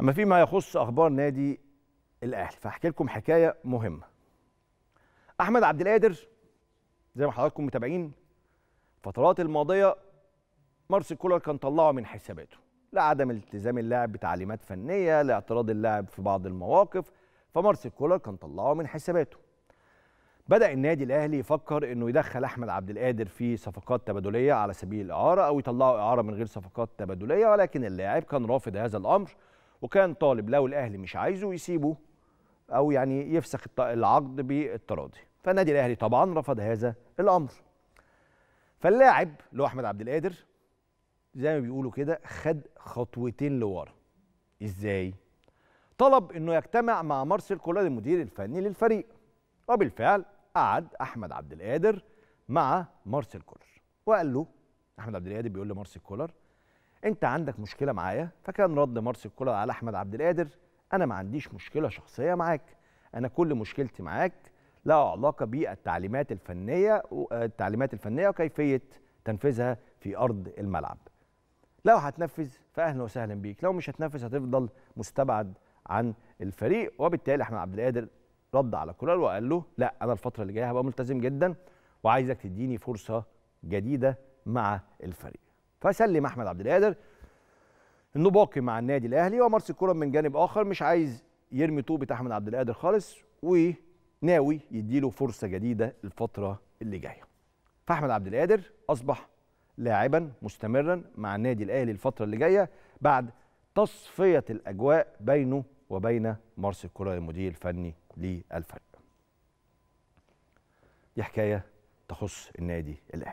أما فيما يخص أخبار نادي الأهلي فهحكي لكم حكاية مهمة. أحمد عبد القادر زي ما حضراتكم متابعين الفترات الماضية مارسيل كولر كان طلعه من حساباته لعدم التزام اللاعب بتعليمات فنية لاعتراض اللاعب في بعض المواقف فمارسيل كولر كان طلعه من حساباته. بدأ النادي الأهلي يفكر إنه يدخل أحمد عبد القادر في صفقات تبادلية على سبيل الإعارة أو يطلعه إعارة من غير صفقات تبادلية ولكن اللاعب كان رافض هذا الأمر وكان طالب لو الاهلي مش عايزه يسيبه او يعني يفسخ العقد بالتراضي فالنادي الاهلي طبعا رفض هذا الامر فاللاعب اللي هو احمد عبد القادر زي ما بيقولوا كده خد خطوتين لورا ازاي طلب انه يجتمع مع مارسيل كولر المدير الفني للفريق وبالفعل قعد احمد عبد القادر مع مارسيل كولر وقال له احمد عبد القادر بيقول لمارسيل كولر انت عندك مشكله معايا فكان رد مارسيل كولر على احمد عبد القادر انا ما عنديش مشكله شخصيه معاك انا كل مشكلتي معاك لا علاقه بالتعليمات الفنيه آه، التعليمات الفنيه وكيفيه تنفيذها في ارض الملعب لو هتنفذ فاهلا وسهلا بيك لو مش هتنفذ هتفضل مستبعد عن الفريق وبالتالي احمد عبد القادر رد على كولر وقال له لا انا الفتره اللي جايه هبقى ملتزم جدا وعايزك تديني فرصه جديده مع الفريق فسلم احمد عبد القادر انه باقي مع النادي الاهلي ومارس الكره من جانب اخر مش عايز يرمي طوبه احمد عبد القادر خالص وناوي يديله فرصه جديده الفتره اللي جايه فاحمد عبد القادر اصبح لاعبا مستمرا مع النادي الاهلي الفتره اللي جايه بعد تصفيه الاجواء بينه وبين مارس الكره المدير الفني للفريق دي حكايه تخص النادي الاهلي